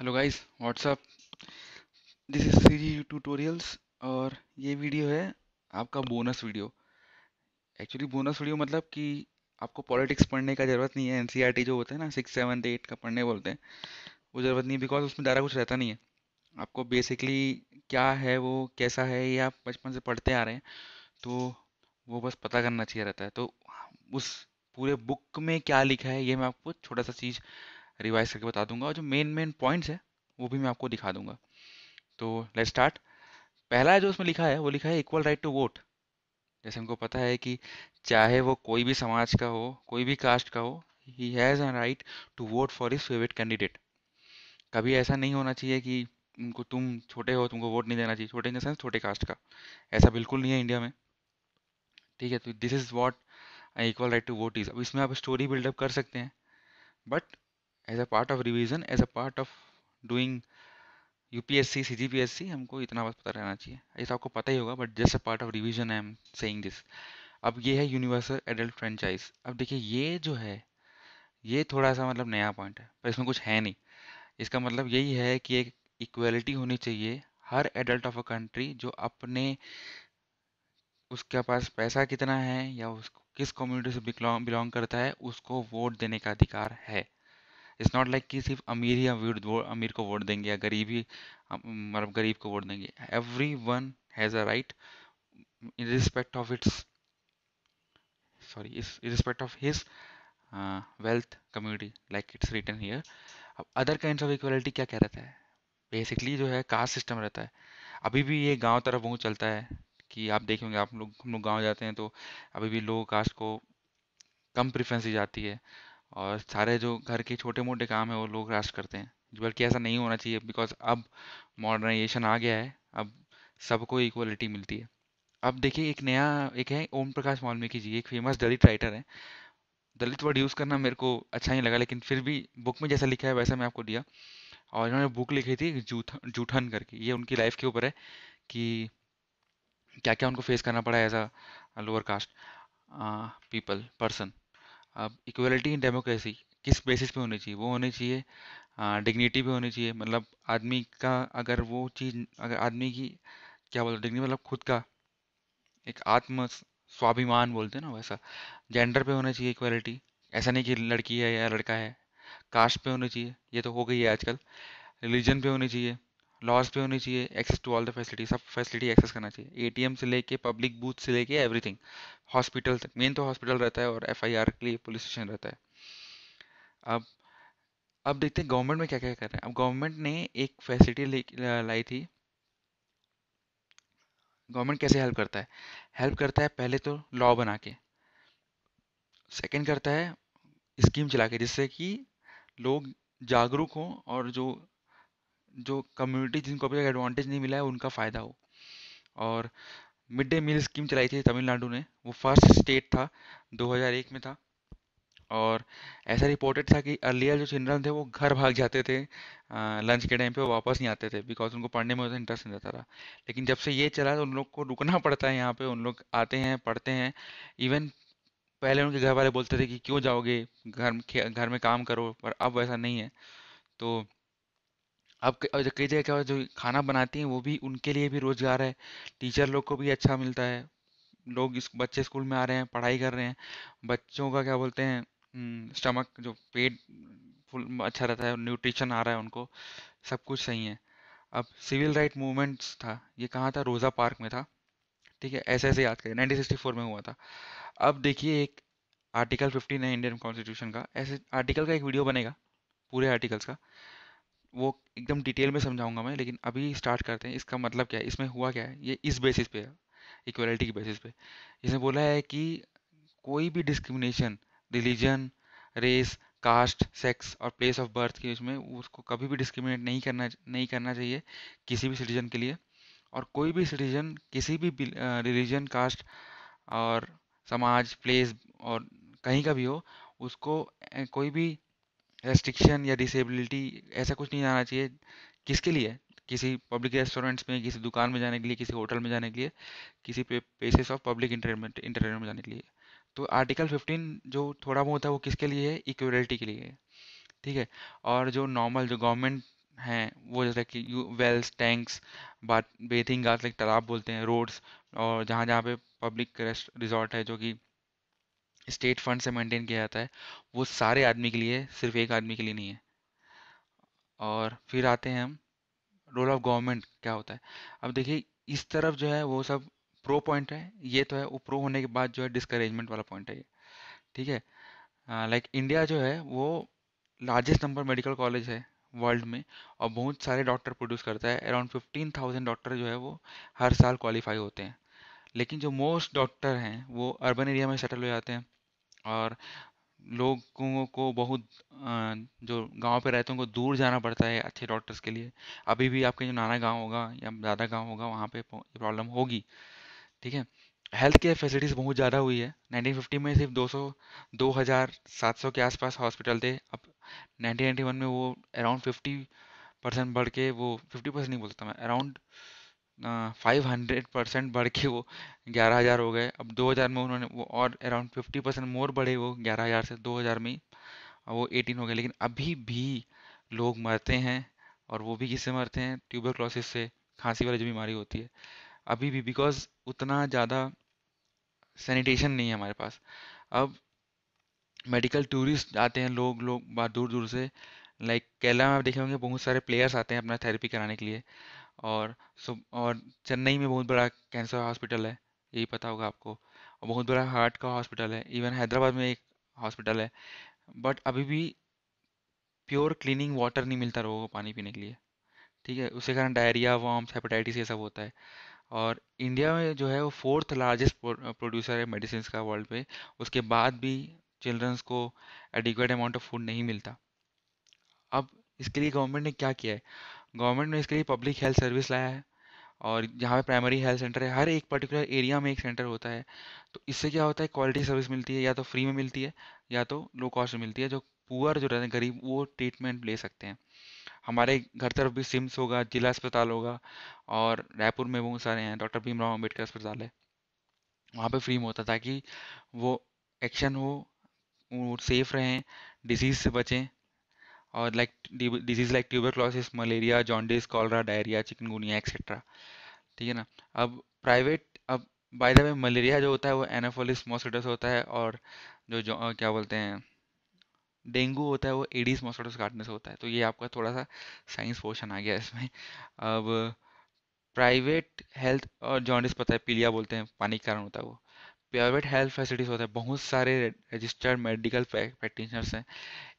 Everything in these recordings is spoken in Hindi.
hello guys what's up this is सीरी ट्यूटोरियल्स और ये वीडियो है आपका bonus video actually bonus video मतलब कि आपको पॉलिटिक्स पढ़ने का ज़रूरत नहीं है एनसीईआरटी e जो होता है ना सिक्स सेवन एट का पढ़ने बोलते हैं वो ज़रूरत नहीं है बिकॉज उसमें ज़्यादा कुछ रहता नहीं है आपको बेसिकली क्या है वो कैसा है ये आप बचपन से पढ़ते आ रहे हैं तो वो बस पता करना चाहिए रहता है तो उस पूरे बुक में क्या लिखा है ये मैं आपको छोटा सा चीज़ रिवाइज करके बता दूंगा और जो मेन मेन पॉइंट्स है वो भी मैं आपको दिखा दूंगा तो लेट स्टार्ट पहला जो उसमें लिखा है वो लिखा है इक्वल राइट टू वोट जैसे हमको पता है कि चाहे वो कोई भी समाज का हो कोई भी कास्ट का हो ही has a right to vote for his favourite candidate कभी ऐसा नहीं होना चाहिए कि उनको तुम छोटे हो तुमको वोट नहीं देना चाहिए छोटे इन द सेंस छोटे कास्ट का ऐसा बिल्कुल नहीं है इंडिया में ठीक है तो this is what equal right to vote is अब इसमें आप स्टोरी बिल्डअप कर सकते हैं but as a part of revision as a part of doing UPSC CGPSC हमको इतना बस पता रहना चाहिए ऐसा तो आपको पता ही होगा but just a part of revision I am saying this अब ये है यूनिवर्सल एडल्ट फ्रेंचाइज अब देखिए ये जो है ये थोड़ा सा मतलब नया पॉइंट है पर इसमें कुछ है नहीं इसका मतलब यही है कि एक इक्वलिटी होनी चाहिए हर एडल्ट ऑफ अ कंट्री जो अपने उसके पास पैसा कितना है या उसको किस कम्युनिटी से बिलोंग करता है उसको वोट देने का अधिकार है इट्स नॉट लाइक कि सिर्फ अमीर ही वोट अमीर को वोट देंगे या गरीब ही मतलब गरीब को वोट देंगे everyone has a right in respect of its sorry is respect of his wealth community like its return here अब अदर काइंड ऑफ इक्वलिटी क्या क्या रहता है बेसिकली जो है कास्ट सिस्टम रहता है अभी भी ये गांव तरफ बहुत चलता है कि आप देखेंगे आप लोग हम लोग गांव जाते हैं तो अभी भी लोग कास्ट को कम प्रिफ्रेंस दी जाती है और सारे जो घर के छोटे मोटे काम है वो लोग राष्ट्र करते हैं बल्कि ऐसा नहीं होना चाहिए बिकॉज अब मॉडर्नाइजेशन आ गया है अब सबको इक्वलिटी मिलती है अब देखिए एक नया एक है ओम प्रकाश वाल्मीकि जी एक फेमस दलित राइटर हैं दलित वर्ड यूज़ करना मेरे को अच्छा नहीं लगा लेकिन फिर भी बुक में जैसा लिखा है वैसा मैं आपको दिया और इन्होंने बुक लिखी थी जूठन जूठन करके ये उनकी लाइफ के ऊपर है कि क्या क्या उनको फेस करना पड़ा as a lower caste people person अब इक्वलिटी इन डेमोक्रेसी किस बेसिस पे होनी चाहिए वो होनी चाहिए डिग्निटी पे होनी चाहिए मतलब आदमी का अगर वो चीज़ अगर आदमी की क्या बोलते हैं डिग्निटी मतलब खुद का एक आत्म स्वाभिमान बोलते हैं ना वैसा जेंडर पे होना चाहिए इक्वलिटी ऐसा नहीं कि लड़की है या लड़का है कास्ट पे होनी चाहिए ये तो हो गई है आजकल रिलीजन पे होनी चाहिए लॉस भी होनी चाहिए access to all the facility सब फैसिलिटी एक्सेस करना चाहिए एटीएम से लेके पब्लिक बूथ से लेके एवरीथिंग हॉस्पिटल तक मेन तो हॉस्पिटल रहता है और एफआईआर के लिए पुलिस स्टेशन रहता है अब अब देखते हैं गवर्नमेंट में क्या क्या कर रहे हैं अब गवर्नमेंट ने एक फैसिलिटी लाई थी गवर्नमेंट कैसे हेल्प करता है हेल्प करता है पहले तो लॉ बना के सेकेंड करता है स्कीम चला के जिससे कि लोग जागरूक हों और जो जो कम्युनिटी जिनको अभी तक एडवांटेज नहीं मिला है उनका फ़ायदा हो और मिड डे मील स्कीम चलाई थी तमिलनाडु ने वो फर्स्ट स्टेट था 2001 में था और ऐसा रिपोर्टेड था कि अर्लियर जो चिल्ड्रन थे वो घर भाग जाते थे लंच के टाइम पे वो वापस नहीं आते थे बिकॉज उनको पढ़ने में उतना इंटरेस्ट नहीं रहता था लेकिन जब से ये चला तो उन लोग को रुकना पड़ता है यहाँ पे उन लोग आते हैं पढ़ते हैं इवन पहले उनके घर वाले बोलते थे कि क्यों जाओगे घर घर में काम करो पर अब वैसा नहीं है तो अब कई जगह क्या हो जो खाना बनाती हैं वो भी उनके लिए भी रोज़गार है टीचर लोग को भी अच्छा मिलता है लोग इस बच्चे स्कूल में आ रहे हैं पढ़ाई कर रहे हैं बच्चों का क्या बोलते हैं स्टमक जो पेट फुल अच्छा रहता है न्यूट्रिशन आ रहा है उनको सब कुछ सही है अब सिविल राइट मूवमेंट्स था ये कहाँ था रोज़ा पार्क में था ठीक है ऐसे ऐसे याद करें 1964 में हुआ था अब देखिए एक आर्टिकल 15 है इंडियन कॉन्स्टिट्यूशन का ऐसे आर्टिकल का एक वीडियो बनेगा पूरे आर्टिकल्स का वो एकदम डिटेल में समझाऊंगा मैं लेकिन अभी स्टार्ट करते हैं इसका मतलब क्या है इसमें हुआ क्या है ये इस बेसिस पे है इक्वलिटी की बेसिस पे इसने बोला है कि कोई भी discrimination religion race caste sex और प्लेस ऑफ बर्थ के उसमें उसको कभी भी डिस्क्रिमिनेट नहीं करना नहीं करना चाहिए किसी भी सिटीजन के लिए और कोई भी सिटीजन किसी भी रिलीजन कास्ट और समाज प्लेस और कहीं का भी हो उसको कोई भी रेस्ट्रिक्शन या डिसेबिलिटी ऐसा कुछ नहीं जाना चाहिए किसके लिए किसी पब्लिक रेस्टोरेंट्स में किसी दुकान में जाने के लिए किसी होटल में जाने के लिए किसी places of public entertainment entertainment में जाने के लिए तो आर्टिकल 15 जो थोड़ा बहुत है वो किसके लिए है इक्वलिटी के लिए है ठीक है और जो नॉर्मल जो गवर्नमेंट हैं वो जैसे कि wells tanks bath bathing like तालाब बोलते हैं रोड्स और जहाँ जहाँ पे पब्लिक रिजॉर्ट है जो कि स्टेट फंड से मेंटेन किया जाता है वो सारे आदमी के लिए सिर्फ एक आदमी के लिए नहीं है और फिर आते हैं हम रोल ऑफ गवर्नमेंट क्या होता है अब देखिए इस तरफ जो है वो सब प्रो पॉइंट है ये तो है वो प्रो होने के बाद जो है डिस्करेजमेंट वाला पॉइंट है ये ठीक है लाइक इंडिया जो है वो लार्जेस्ट नंबर मेडिकल कॉलेज है वर्ल्ड में और बहुत सारे डॉक्टर प्रोड्यूस करता है अराउंड फिफ्टीन थाउजेंड डॉक्टर जो है वो हर साल क्वालिफाई होते हैं लेकिन जो मोस्ट डॉक्टर हैं वो अर्बन एरिया में सेटल हो जाते हैं और लोगों को बहुत जो गांव पे रहते हैं उनको दूर जाना पड़ता है अच्छे डॉक्टर्स के लिए अभी भी आपके जो नाना गांव होगा या दादा गांव होगा वहाँ पे प्रॉब्लम होगी ठीक है हेल्थ केयर फैसिलिटीज़ बहुत ज़्यादा हुई है 1950 में सिर्फ 200 2700 के आसपास हॉस्पिटल थे अब 1991 में वो अराउंड 50 परसेंट बढ़ के वो 50 परसेंट नहीं बोलता मैं अराउंड फाइव हंड्रेड परसेंट बढ़ के वो ग्यारह हज़ार हो गए अब दो हज़ार में उन्होंने वो और अराउंड फिफ्टी परसेंट मोर बढ़े वो ग्यारह हज़ार से दो हज़ार में वो एटीन हो गए लेकिन अभी भी लोग मरते हैं और वो भी किससे मरते हैं ट्यूबर क्लॉसिस से खांसी वाली जो बीमारी होती है अभी भी बिकॉज उतना ज़्यादा सैनिटेशन नहीं है हमारे पास अब मेडिकल टूरिस्ट आते हैं लोग लोग दूर दूर से लाइक केरला में आप देखे होंगे बहुत सारे प्लेयर्स आते हैं अपना थेरेपी कराने के लिए और और चेन्नई में बहुत बड़ा कैंसर हॉस्पिटल है यही पता होगा आपको और बहुत बड़ा हार्ट का हॉस्पिटल है इवन हैदराबाद में एक हॉस्पिटल है बट अभी भी प्योर क्लीनिंग वाटर नहीं मिलता लोगों को पानी पीने के लिए ठीक है उसके कारण डायरिया वॉम्स हेपेटाइटिस ये सब होता है और इंडिया में जो है वो फोर्थ लार्जेस्ट प्रोड्यूसर है मेडिसिन का वर्ल्ड में उसके बाद भी चिल्ड्रंस को एडिक्वेट अमाउंट ऑफ फूड नहीं मिलता अब इसके लिए गवर्नमेंट ने क्या किया है गवर्नमेंट ने इसके लिए पब्लिक हेल्थ सर्विस लाया है और जहाँ पे प्राइमरी हेल्थ सेंटर है हर एक पर्टिकुलर एरिया में एक सेंटर होता है तो इससे क्या होता है क्वालिटी सर्विस मिलती है या तो फ्री में मिलती है या तो लो कॉस्ट में मिलती है जो पुअर जो रहते हैं गरीब वो ट्रीटमेंट ले सकते हैं हमारे घर तरफ भी सिम्स होगा जिला अस्पताल होगा और रायपुर में बहुत सारे हैं डॉक्टर भीमराव अम्बेडकर अस्पताल है वहाँ पर फ्री में होता ताकि वो एक्शन हो वो सेफ रहें डिजीज़ से बचें like disease like tuber tuberculosis malaria jaundice cholera diarrhoea chikungunya etcetera ठीक है ना अब प्राइवेट अब बाय द वे मलेरिया जो होता है वो एनाफोलिस मोसडस होता है और जो, जो आ, क्या बोलते हैं डेंगू होता है वो एडीज मोसडस काटने से होता है तो ये आपका थोड़ा सा साइंस पोर्शन आ गया इसमें अब प्राइवेट हेल्थ और जॉन्डिस पता है पीलिया बोलते हैं पानी के कारण होता है वो प्राइवेट हेल्थ फैसिलिटीज़ होते हैं बहुत सारे रजिस्टर्ड मेडिकल प्रैक्टिशनर्स हैं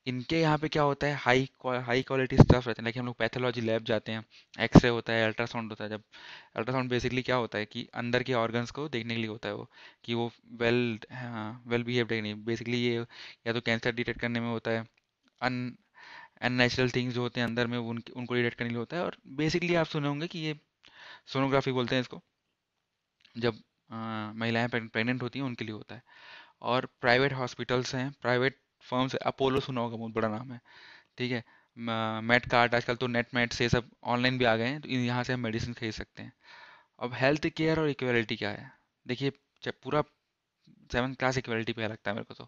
इनके यहाँ पे क्या होता है हाई हाई क्वालिटी स्टफ रहते हैं लेकिन हम लोग पैथोलॉजी लैब जाते हैं एक्सरे होता है अल्ट्रासाउंड होता है जब अल्ट्रासाउंड बेसिकली क्या होता है कि अंदर के ऑर्गन्स को देखने के लिए होता है वो कि वो वेल वेल बिहेव है नहीं बेसिकली ये या तो कैंसर डिटेक्ट करने में होता है अन अननेचुरल थिंग्स जो होते हैं अंदर में उन, उनको डिटेक्ट करने के लिए होता है और बेसिकली आप सुने होंगे कि ये सोनोग्राफी बोलते हैं इसको जब महिलाएं प्रेग्नेंट होती हैं उनके लिए होता है और प्राइवेट हॉस्पिटल्स हैं प्राइवेट फर्म्स अपोलो सुना होगा बहुत बड़ा नाम है ठीक है मेट कार्ड आजकल तो नेट मेट से सब ऑनलाइन भी आ गए हैं तो यहाँ से हम मेडिसिन खरीद सकते हैं अब हेल्थ केयर और इक्वलिटी क्या है देखिए पूरा सेवन क्लास इक्वलिटी पे लगता है मेरे को तो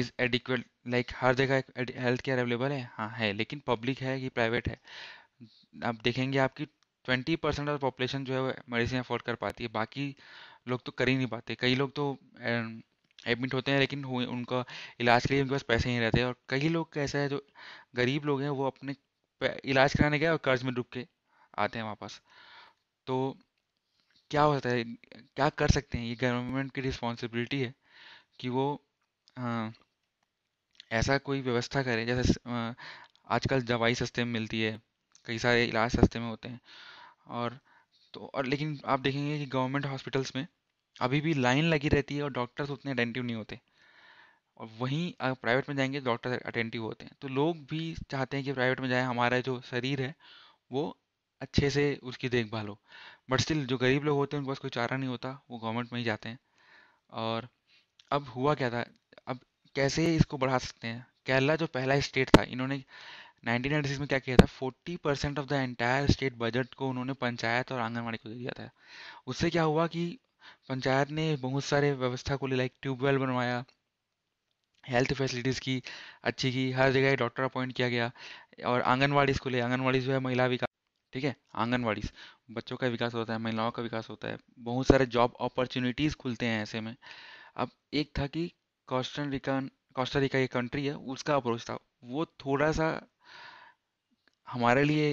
इज़ एडिक्वेट लाइक हर जगह हेल्थ केयर अवेलेबल है हाँ है लेकिन पब्लिक है कि प्राइवेट है आप देखेंगे आपकी ट्वेंटी परसेंट ऑफ पॉपुलेशन जो है मेडिसिन अफोर्ड कर पाती है बाकी लोग तो कर ही नहीं पाते कई लोग तो एडमिट होते हैं लेकिन उनका इलाज के लिए उनके पास पैसे नहीं रहते और कई लोग ऐसा है जो गरीब लोग हैं वो अपने इलाज कराने गए और कर्ज में डूब के आते हैं वापस तो क्या होता है क्या कर सकते हैं ये गवर्नमेंट की रिस्पॉन्सिबिलिटी है कि वो आ, हाँ, ऐसा कोई व्यवस्था करे जैसे आजकल दवाई सस्ते में मिलती है कई सारे इलाज सस्ते में होते हैं और तो और लेकिन आप देखेंगे कि गवर्नमेंट हॉस्पिटल्स में अभी भी लाइन लगी रहती है और डॉक्टर्स उतने अटेंटिव नहीं होते और वहीं अगर प्राइवेट में जाएंगे डॉक्टर अटेंटिव होते हैं तो लोग भी चाहते हैं कि प्राइवेट में जाए हमारा जो शरीर है वो अच्छे से उसकी देखभाल हो बट स्टिल जो गरीब लोग होते हैं उनके पास कोई चारा नहीं होता वो गवर्नमेंट में ही जाते हैं और अब हुआ क्या था अब कैसे इसको बढ़ा सकते हैं केरला जो पहला स्टेट था इन्होंने 1996 में क्या किया था 40 percent of the entire state budget को उन्होंने पंचायत और आंगनबाड़ी को दे दिया था उससे क्या हुआ कि पंचायत ने बहुत सारे व्यवस्था को ले लाइक ट्यूबवेल बनवाया हेल्थ फैसिलिटीज़ की अच्छी की हर जगह डॉक्टर अपॉइंट किया गया और आंगनवाड़ीज़ को ले आंगनवाड़ी जो है महिला विकास ठीक है आंगनवाड़ीज बच्चों का विकास होता है महिलाओं का विकास होता है बहुत सारे जॉब अपॉर्चुनिटीज़ खुलते हैं ऐसे में अब एक था कि कॉस्टन रिकन कॉस्टा रिका ये कंट्री है उसका अप्रोच था वो थोड़ा सा हमारे लिए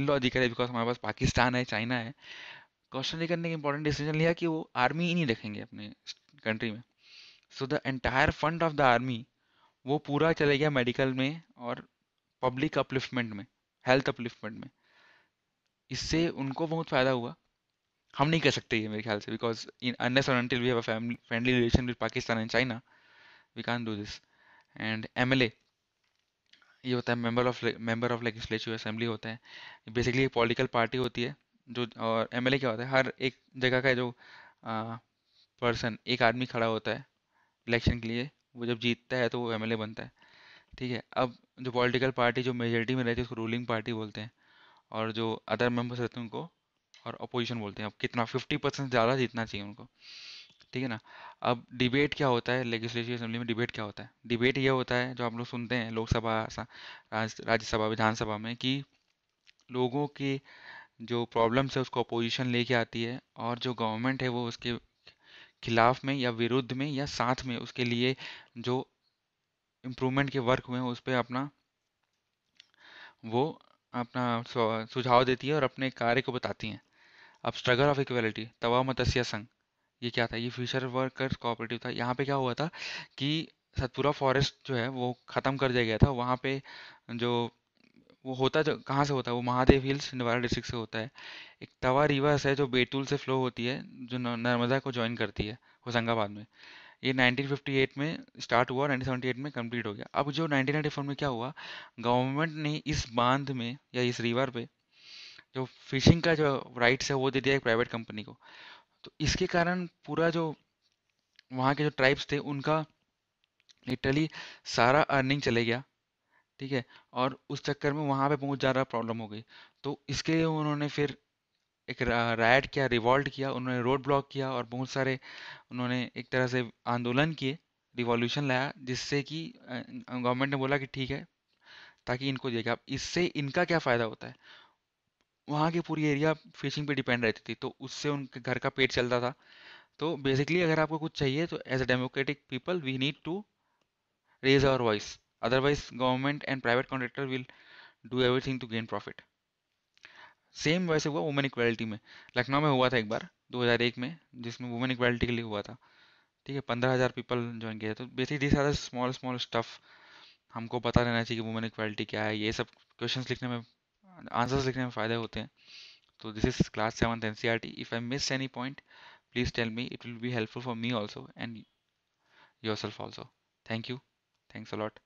इलॉजिकल है बिकॉज हमारे पास पाकिस्तान है चाइना है क्वेश्चन लेकर ने एक इंपॉर्टेंट डिसीजन लिया कि वो आर्मी ही नहीं रखेंगे अपने कंट्री में so the entire fund of the army वो पूरा चले गया मेडिकल में और पब्लिक अपलिफ्टमेंट में हेल्थ अपलिफ्टमेंट में इससे उनको बहुत फ़ायदा हुआ हम नहीं कह सकते ये मेरे ख्याल से बिकॉज इन अनलेस और until we have a family friendly relation with Pakistan and China we can do this and M L A ये होता है member of member of legislative assembly होते हैं बेसिकली एक पॉलिटिकल पार्टी होती है जो और एम क्या होता है हर एक जगह का जो पर्सन एक आदमी खड़ा होता है इलेक्शन के लिए वो जब जीतता है तो वो एम बनता है ठीक है अब जो पॉलिटिकल पार्टी जो मेजोरिटी में रहती है उसको रूलिंग पार्टी बोलते हैं और जो अदर मेम्बर्स रहते हैं उनको और अपोजिशन बोलते हैं अब कितना फिफ्टी परसेंट ज़्यादा जीतना चाहिए उनको ठीक है ना अब डिबेट क्या होता है लेजिस्लेटिव असेंबली में डिबेट क्या होता है डिबेट ये होता है जो हम लोग सुनते हैं लोकसभा राज्यसभा विधानसभा में कि लोगों के जो प्रॉब्लम्स है उसको अपोजिशन लेके आती है और जो गवर्नमेंट है वो उसके खिलाफ में या विरुद्ध में या साथ में उसके लिए जो इम्प्रूवमेंट के वर्क हुए हैं उस पर अपना वो अपना सुझाव देती है और अपने कार्य को बताती हैं अब struggle of equality Tawa Matsya Sangh ये क्या था ये फ्यूचर वर्कर्स कोऑपरेटिव था यहाँ पे क्या हुआ था कि सतपुरा फॉरेस्ट जो है वो ख़त्म कर दिया गया था वहाँ पे जो वो होता जो कहाँ से होता है वो महादेव हिल्स निवारा डिस्ट्रिक्ट से होता है एक तवा रिवर्स है जो बेतुल से फ्लो होती है जो नर्मदा को ज्वाइन करती है होशंगाबाद में ये 1958 में स्टार्ट हुआ और 1978 में कंप्लीट हो गया अब जो 1994 में क्या हुआ गवर्नमेंट ने इस बांध में या इस रिवर पे जो फिशिंग का जो राइट्स है वो दे दिया एक प्राइवेट कंपनी को तो इसके कारण पूरा जो वहाँ के जो ट्राइब्स थे उनका लिटरली सारा अर्निंग चले गया ठीक है और उस चक्कर में वहाँ पे बहुत ज़्यादा प्रॉब्लम हो गई तो इसके लिए उन्होंने फिर एक रायड किया रिवॉल्ट किया उन्होंने रोड ब्लॉक किया और बहुत सारे उन्होंने एक तरह से आंदोलन किए रिवॉल्यूशन लाया जिससे कि गवर्नमेंट ने बोला कि ठीक है ताकि इनको देगा इससे इनका क्या फ़ायदा होता है वहाँ की पूरी एरिया फिशिंग पे डिपेंड रहती थी तो उससे उनके घर का पेट चलता था तो बेसिकली अगर आपको कुछ चाहिए तो as a democratic people we need to raise our voice otherwise government and private contractor will do everything to gain profit same वैसे हुआ वुमेन इक्वालिटी में लखनऊ में हुआ था एक बार 2001 में जिसमें वुमेन इक्वालिटी के लिए हुआ था ठीक है पंद्रह हज़ार पीपल ज्वाइन किया तो basically this are small small stuff हमको पता रहना चाहिए कि वुमेन इक्वालिटी क्या है ये सब क्वेश्चन लिखने में आंसर्स लिखने में फ़ायदे होते हैं तो this is class seven N C R T if I miss any point please tell me it will be helpful for me also and yourself also thank you thanks allot